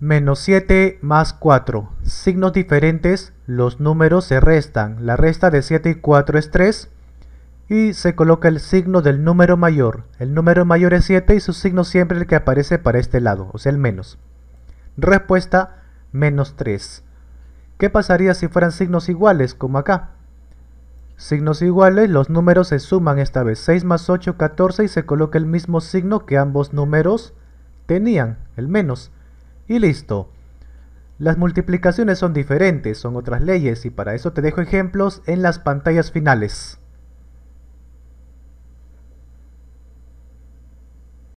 Menos 7 más 4. Signos diferentes, los números se restan. La resta de 7 y 4 es 3. Y se coloca el signo del número mayor. El número mayor es 7 y su signo siempre es el que aparece para este lado, o sea el menos. Respuesta, menos 3. ¿Qué pasaría si fueran signos iguales, como acá? Signos iguales, los números se suman esta vez. 6 más 8, 14 y se coloca el mismo signo que ambos números tenían, el menos y listo. Las multiplicaciones son diferentes, son otras leyes y para eso te dejo ejemplos en las pantallas finales.